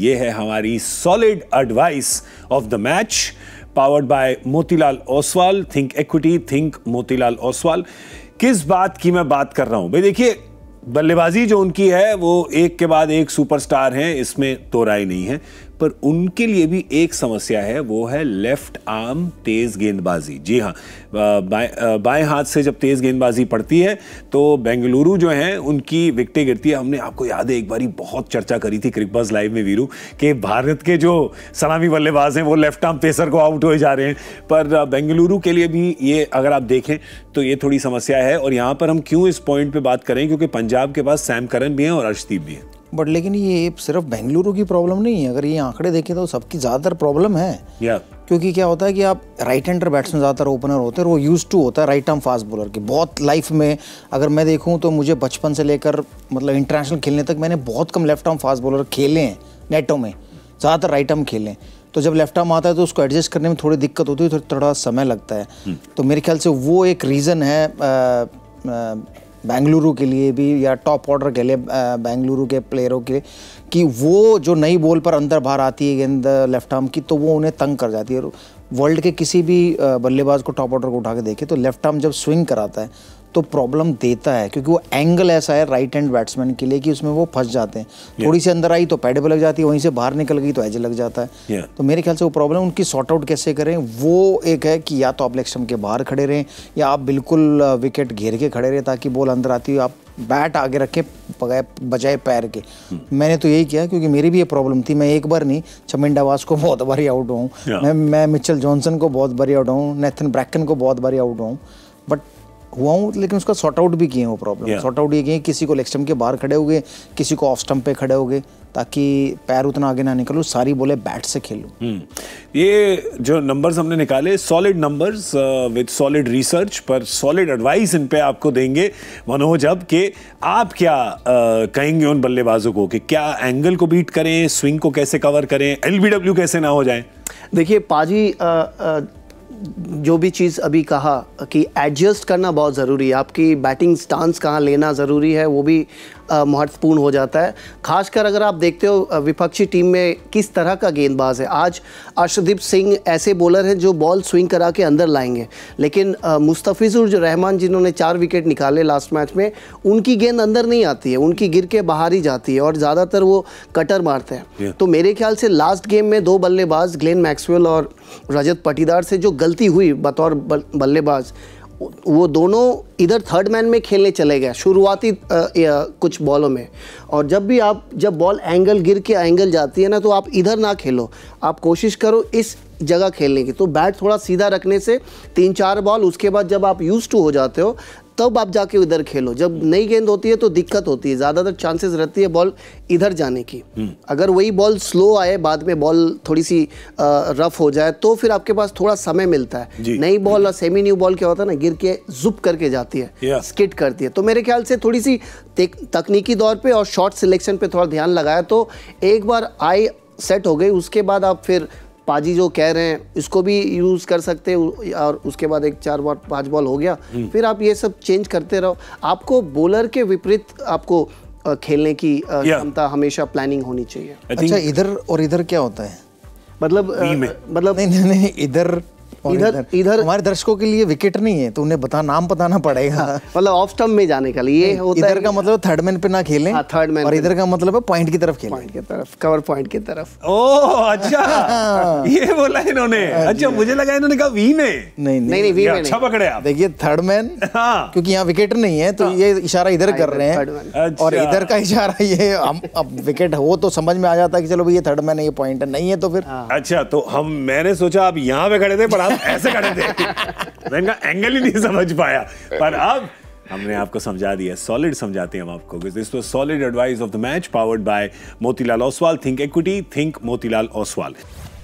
ये है हमारी solid advice of the match powered by Motilal Oswal think equity think Motilal Oswal किस बात की मैं बात कर रहा हूं भाई देखिए बल्लेबाजी जो उनकी है वो एक के बाद एक सुपरस्टार हैं इसमें तो राय नहीं है पर उनके लिए भी एक समस्या है वो है लेफ्ट आर्म तेज गेंदबाजी जी हाँ बाएं बाएं हाथ से जब तेज गेंदबाजी पड़ती है तो बेंगलुरु जो हैं उनकी विकटें गिरती है हमने आपको याद है एक बारी बहुत चर्चा करी थी क्रिकबाज लाइव में वीरू कि भारत के जो सलामी बल्लेबाज हैं वो लेफ्ट आर्म पेसर को आउट हो जा रहे हैं पर बेंगलुरु के लिए भी ये अगर आप देखें तो ये थोड़ी समस्या है और यहाँ पर हम क्यों इस पॉइंट पर बात करें क्योंकि पंजाब के पास सैम करन भी हैं और अर्शदीप भी हैं बट लेकिन ये सिर्फ बेंगलुरु की प्रॉब्लम नहीं है अगर ये आंकड़े देखें तो सबकी ज़्यादातर प्रॉब्लम है yeah. क्योंकि क्या होता है कि आप राइट हैंडर बैट्समैन ज़्यादातर ओपनर होते हैं वो यूज टू होता है राइट आर्म फास्ट बॉलर की बहुत लाइफ में अगर मैं देखूँ तो मुझे बचपन से लेकर मतलब इंटरनेशनल खेलने तक मैंने बहुत कम लेफ्ट आर्म फास्ट बॉलर खेले हैं नेटों में ज़्यादातर राइट आर्म खेले तो जब लेफ्ट आर्म आता है तो उसको एडजस्ट करने में थोड़ी दिक्कत होती है थोड़ा समय लगता है hmm. तो मेरे ख्याल से वो एक रीज़न है बेंगलुरु के लिए भी या टॉप ऑर्डर के लिए बेंगलुरु के प्लेयरों के लिए कि वो जो नई बॉल पर अंदर बाहर आती है गेंद लेफ्ट आर्म की तो वो उन्हें तंग कर जाती है वर्ल्ड के किसी भी बल्लेबाज को टॉप ऑर्डर को उठा के देखे तो लेफ्ट आर्म जब स्विंग कराता है तो प्रॉब्लम देता है क्योंकि वो एंगल ऐसा है राइट हैंड बैट्समैन के लिए कि उसमें वो फंस जाते हैं yeah. थोड़ी सी अंदर आई तो पैड पर लग जाती है वहीं से बाहर निकल गई तो एज लग जाता है yeah. तो मेरे ख्याल से वो प्रॉब्लम उनकी सॉर्ट आउट कैसे करें वो एक है कि या तो आप लेग स्टम्प के बाहर खड़े रहें या आप बिल्कुल विकेट घेर के खड़े रहें ताकि बॉल अंदर आती हुई आप बैट आगे रखे बजाय पैर के मैंने तो यही किया क्योंकि मेरी भी ये प्रॉब्लम थी मैं एक बार नहीं चमिंडावास को बहुत बारी आउट हुआ हूँ मैं मैं मिचल जॉनसन को बहुत बारी आउट हुआ हूँ नेथन ब्रैकन को बहुत बारी आउट हुआ हूँ बट हुआ हूँ लेकिन उसका सॉर्ट आउट भी किए हैं वो प्रॉब्लम सॉर्ट आउट ये किए किसी को लेग स्टम्प के बाहर खड़े हो गए किसी को ऑफ स्टम्प पे खड़े हो गए ताकि पैर उतना आगे ना निकलो सारी बोले बैट से खेलूँ hmm. ये जो नंबर्स हमने निकाले solid numbers with solid research पर सॉलिड एडवाइस इन पे आपको देंगे मनोज अब के आप क्या uh, कहेंगे उन बल्लेबाजों को कि क्या एंगल को बीट करें स्विंग को कैसे कवर करें एल कैसे ना हो जाए देखिए पाजी uh, uh, जो भी चीज़ अभी कहा कि एडजस्ट करना बहुत ज़रूरी है आपकी बैटिंग स्टांस कहाँ लेना ज़रूरी है वो भी महत्वपूर्ण हो जाता है खासकर अगर आप देखते हो विपक्षी टीम में किस तरह का गेंदबाज है आज अर्शदीप सिंह ऐसे बॉलर हैं जो बॉल स्विंग करा के अंदर लाएंगे लेकिन मुस्तफ़िजुर रहमान जिन्होंने चार विकेट निकाले लास्ट मैच में उनकी गेंद अंदर नहीं आती है उनकी गिर के बाहर ही जाती है और ज़्यादातर वो कटर मारते हैं तो मेरे ख्याल से लास्ट गेम में दो बल्लेबाज ग्लेन मैक्सवेल और रजत पाटीदार से जो गलती हुई बतौर बल्लेबाज वो दोनों इधर थर्ड मैन में खेलने चले गए शुरुआती कुछ बॉलों में और जब भी आप जब बॉल एंगल गिर के एंगल जाती है ना तो आप इधर ना खेलो आप कोशिश करो इस जगह खेलने की तो बैट थोड़ा सीधा रखने से तीन चार बॉल उसके बाद जब आप यूज़ टू हो जाते हो तब आप जाके उधर खेलो जब नई गेंद होती है तो दिक्कत होती है ज़्यादातर चांसेस रहती है बॉल इधर जाने की हम्म। अगर वही बॉल स्लो आए बाद में बॉल थोड़ी सी रफ हो जाए तो फिर आपके पास थोड़ा समय मिलता है नई बॉल हम्म। और सेमी न्यू बॉल क्या होता है ना गिर के जुप करके जाती है स्किट करती है तो मेरे ख्याल से थोड़ी सी तकनीकी दौर पर और शॉर्ट सिलेक्शन पर थोड़ा ध्यान लगाया तो एक बार आई सेट हो गई उसके बाद आप फिर पाजी जो कह रहे हैं इसको भी यूज़ कर सकते हैं और उसके बाद एक चार बॉल पांच बॉल हो गया हम्म। फिर आप ये सब चेंज करते रहो आपको बॉलर के विपरीत आपको खेलने की क्षमता yeah. हमेशा प्लानिंग होनी चाहिए अच्छा इधर और इधर क्या होता है मतलब मतलब नहीं, नहीं इधर इधर इधर हमारे दर्शकों के लिए विकेट नहीं है तो उन्हें बता नाम बताना पड़ेगा हाँ, मतलब ऑफ स्टम्प में जाने का लिए होता इधर का मतलब थर्ड मैन पे ना खेलें हाँ, थर्ड मैन और इधर का मतलब है पॉइंट की तरफ खेलें पॉइंट की तरफ कवर पॉइंट की तरफ ओ अच्छा हाँ। ये बोला इन्होंने हाँ अच्छा मुझे लगा इन्होंने कहा वी में नहीं नहीं वी में अच्छा पकड़े आप देखिए थर्ड मैन क्योंकि यहाँ विकेट नहीं है तो ये इशारा इधर कर रहे हैं अच्छा। और इधर का इशारा ये हम अब विकेट हो तो समझ में आ जाता है कि चलो ये थर्ड मैन है ये पॉइंट है नहीं है तो फिर अच्छा तो हम मैंने सोचा आप यहाँ पे खड़े थे पर आप ऐसे खड़े थे मैंने एंगल ही नहीं समझ पाया पर अब हमने आपको समझा दिया सॉलिड समझाते हैं हम आपको this was solid advice of the match powered by Motilal Oswal think equity think Motilal Oswal